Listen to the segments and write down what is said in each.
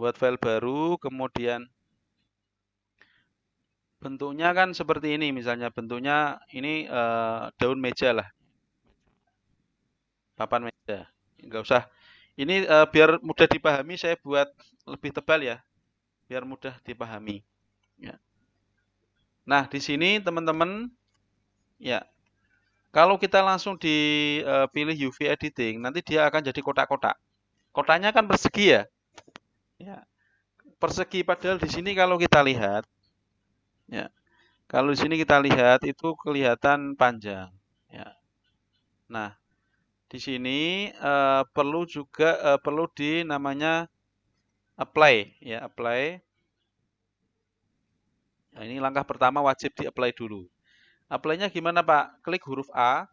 buat file baru kemudian bentuknya kan seperti ini misalnya bentuknya ini uh, daun meja lah papan meja nggak usah ini uh, biar mudah dipahami saya buat lebih tebal ya biar mudah dipahami ya. nah di sini teman-teman ya kalau kita langsung dipilih eh, UV editing nanti dia akan jadi kotak-kotak kotaknya kan persegi ya ya persegi padahal di sini kalau kita lihat ya kalau di sini kita lihat itu kelihatan panjang ya nah di sini uh, perlu juga uh, perlu di namanya apply ya apply nah, ini langkah pertama wajib di apply dulu apply-nya gimana Pak klik huruf A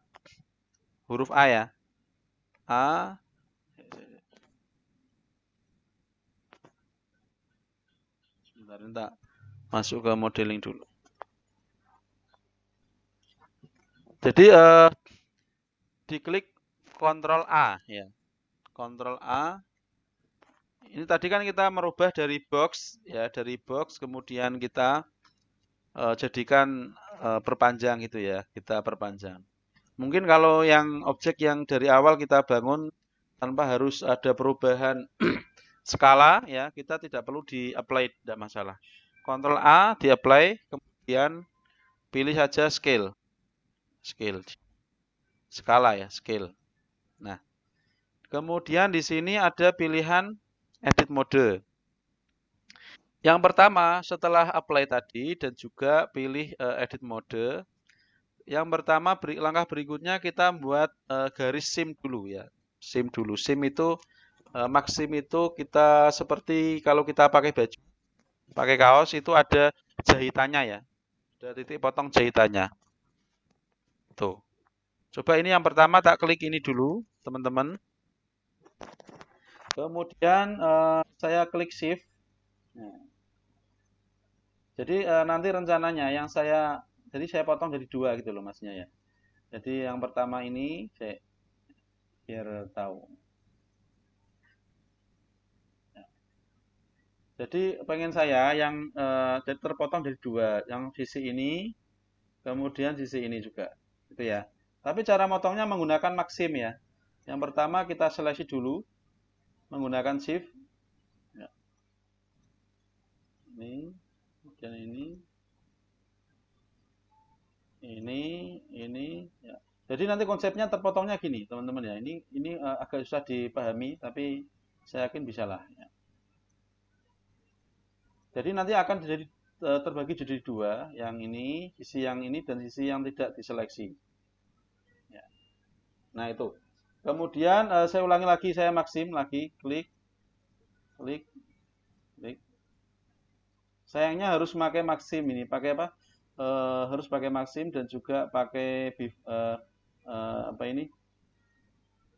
huruf A ya A sebentar kita masuk ke modeling dulu jadi eh, diklik Ctrl A ya Ctrl A ini tadi kan kita merubah dari box ya dari box kemudian kita eh, jadikan eh, perpanjang gitu ya kita perpanjang mungkin kalau yang objek yang dari awal kita bangun tanpa harus ada perubahan skala ya kita tidak perlu di apply tidak masalah kontrol A di apply kemudian pilih saja scale scale skala ya scale nah kemudian di sini ada pilihan edit mode yang pertama setelah apply tadi dan juga pilih eh, edit mode yang pertama langkah berikutnya kita buat eh, garis sim dulu ya sim dulu sim itu Eh, Maksim itu kita seperti kalau kita pakai baju, pakai kaos itu ada jahitannya ya. Ada titik potong jahitannya. Tuh. Coba ini yang pertama tak klik ini dulu, teman-teman. Kemudian uh, saya klik shift. Nah. Jadi uh, nanti rencananya yang saya jadi saya potong jadi dua gitu loh masnya ya. Jadi yang pertama ini saya biar tahu. Jadi pengen saya yang uh, terpotong dari dua, yang sisi ini, kemudian sisi ini juga, gitu ya. Tapi cara motongnya menggunakan maksim ya. Yang pertama kita seleksi dulu menggunakan shift. Ya. Ini, kemudian ini, ini, ini. Ya. Jadi nanti konsepnya terpotongnya gini, teman-teman ya. Ini ini uh, agak susah dipahami, tapi saya yakin bisalah. Ya. Jadi nanti akan jadi e, terbagi jadi dua, yang ini, sisi yang ini, dan sisi yang tidak diseleksi. Ya. Nah itu. Kemudian e, saya ulangi lagi, saya maksim lagi, klik, klik, klik. Sayangnya harus pakai maksim ini, pakai apa? E, harus pakai maksim dan juga pakai apa ini?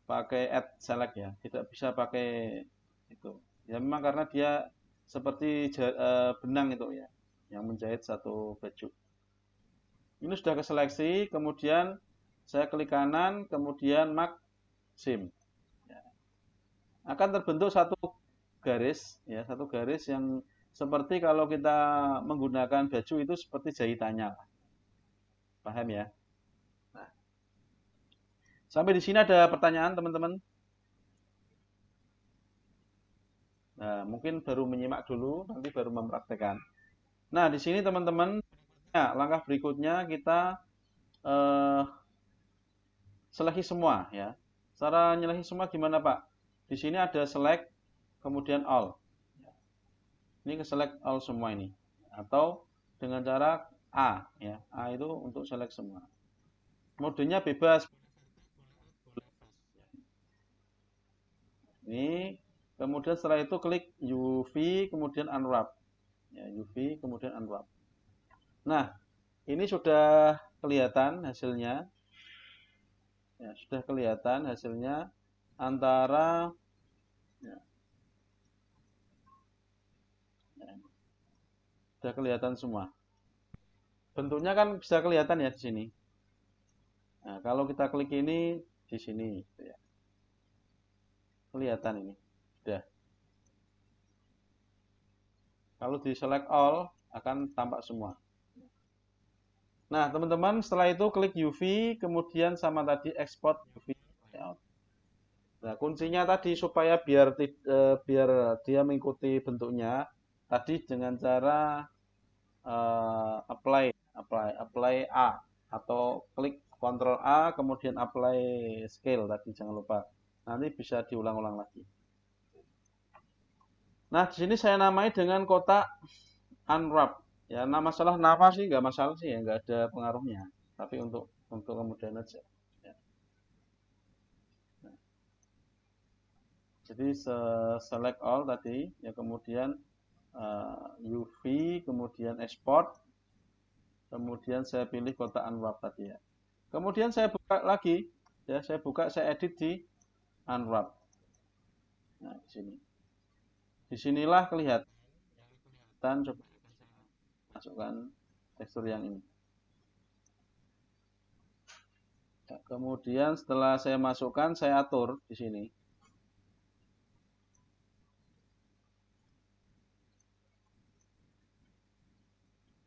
Pakai add select ya, tidak bisa pakai itu. Ya memang karena dia seperti uh, benang itu ya yang menjahit satu baju ini sudah keseleksi kemudian saya klik kanan kemudian mark sim ya. akan terbentuk satu garis ya satu garis yang seperti kalau kita menggunakan baju itu seperti jahitannya paham ya nah. sampai di sini ada pertanyaan teman-teman Nah, mungkin baru menyimak dulu, nanti baru mempraktekan Nah, di sini teman-teman, ya, langkah berikutnya kita eh, seleksi semua ya. Cara nyeleksi semua gimana Pak? Di sini ada select, kemudian all. Ini ke select all semua ini. Atau dengan cara A ya. A itu untuk select semua. Modenya bebas. Ini Kemudian setelah itu klik UV, kemudian unwrap. Ya, UV, kemudian unwrap. Nah, ini sudah kelihatan hasilnya. Ya, sudah kelihatan hasilnya antara ya. ya, sudah kelihatan semua. Bentuknya kan bisa kelihatan ya di sini. Nah, kalau kita klik ini di sini, gitu ya. kelihatan ini. Sudah. Kalau di select all akan tampak semua. Nah, teman-teman, setelah itu klik UV, kemudian sama tadi export UV Nah, kuncinya tadi supaya biar eh, biar dia mengikuti bentuknya tadi dengan cara uh, apply apply apply A atau klik Ctrl A kemudian apply scale tadi jangan lupa. Nanti bisa diulang-ulang lagi. Nah, di sini saya namai dengan kotak unwrap. Ya, nama masalah nama sih nggak masalah sih ya, nggak ada pengaruhnya. Tapi untuk untuk kemudian aja. Ya. Nah. Jadi se select all tadi, ya kemudian uh, eh, UV, kemudian export, kemudian saya pilih kotak unwrap tadi ya. Kemudian saya buka lagi, ya saya buka, saya edit di unwrap. Nah, di sini disinilah kelihatan coba masukkan tekstur yang ini ya, kemudian setelah saya masukkan saya atur di sini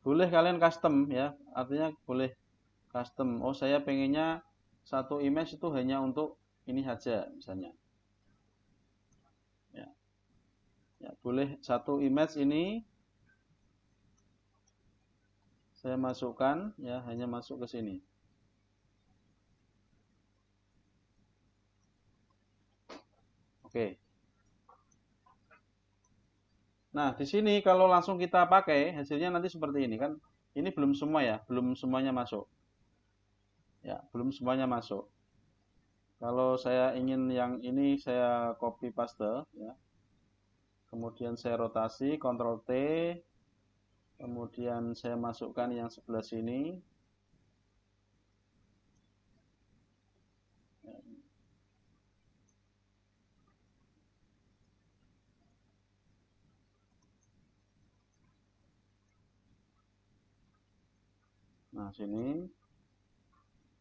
boleh kalian custom ya artinya boleh custom oh saya pengennya satu image itu hanya untuk ini saja misalnya ya, boleh satu image ini saya masukkan ya hanya masuk ke sini oke nah di sini kalau langsung kita pakai hasilnya nanti seperti ini kan ini belum semua ya belum semuanya masuk ya belum semuanya masuk kalau saya ingin yang ini saya copy paste ya kemudian saya rotasi Ctrl T kemudian saya masukkan yang sebelah sini nah sini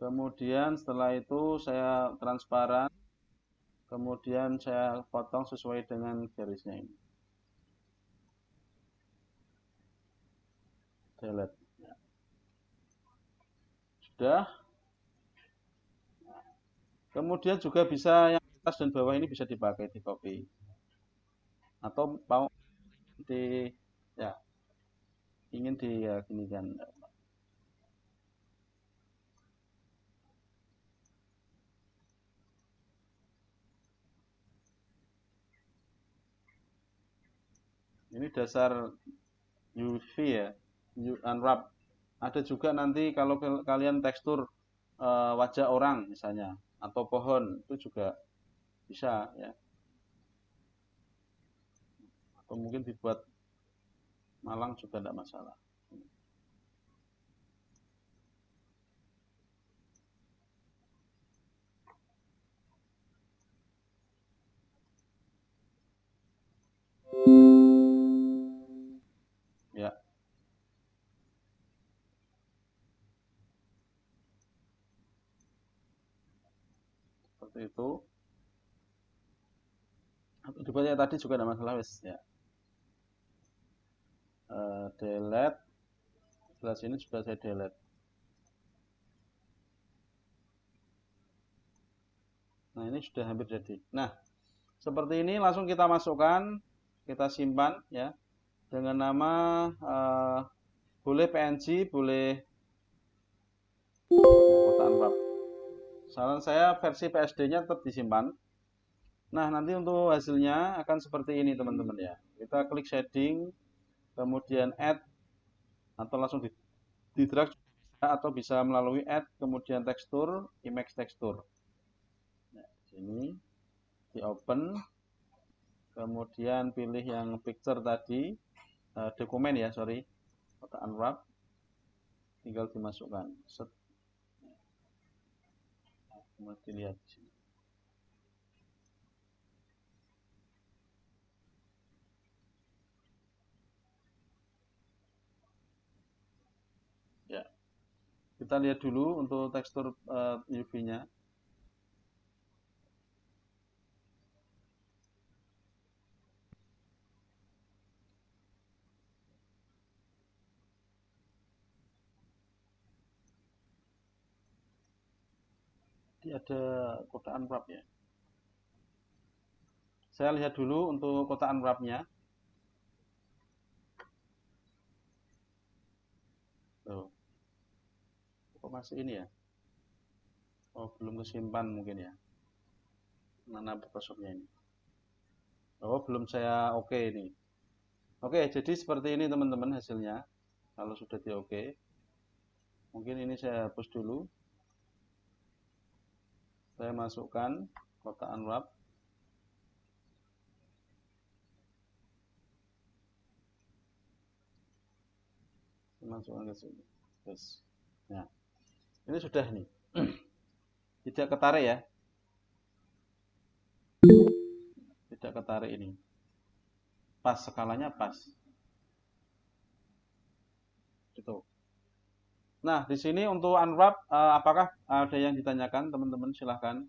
kemudian setelah itu saya transparan kemudian saya potong sesuai dengan garisnya ini delete sudah kemudian juga bisa yang atas dan bawah ini bisa dipakai di copy atau mau di ya ingin di ya, gini kan ini dasar UV ya unwrap ada juga nanti kalau kalian tekstur uh, wajah orang misalnya atau pohon itu juga bisa ya atau mungkin dibuat malang juga tidak masalah thank you seperti itu Dibuat yang tadi juga ada masalah wis ya uh, delete sebelah ini juga saya delete nah ini sudah hampir jadi nah seperti ini langsung kita masukkan kita simpan ya dengan nama uh, boleh PNG boleh Saran saya versi PSD-nya tetap disimpan. Nah, nanti untuk hasilnya akan seperti ini teman-teman ya. Kita klik shading, kemudian add, atau langsung di, di drag, atau bisa melalui add, kemudian tekstur, image tekstur. Nah, sini, di open, kemudian pilih yang picture tadi, uh, dokumen ya, sorry, atau unwrap, tinggal dimasukkan. Set mesti lihat di sini. Ya. Kita lihat dulu untuk tekstur uh, eh, UV-nya. tadi ada kotaan bab ya. Saya lihat dulu untuk kotaan babnya. Tuh. Kok masih ini ya? Oh, belum kesimpan mungkin ya. Mana profesornya ini? Oh, belum saya oke okay ini. Oke, okay, jadi seperti ini teman-teman hasilnya. Kalau sudah di oke. Okay. Mungkin ini saya hapus dulu saya masukkan unwrap wrap masukkan ke sini terus nah ini sudah nih tidak ketarik ya tidak ketarik ini pas skalanya pas gitu Nah, di sini untuk unwrap, uh, apakah ada yang ditanyakan, teman-teman? Silahkan.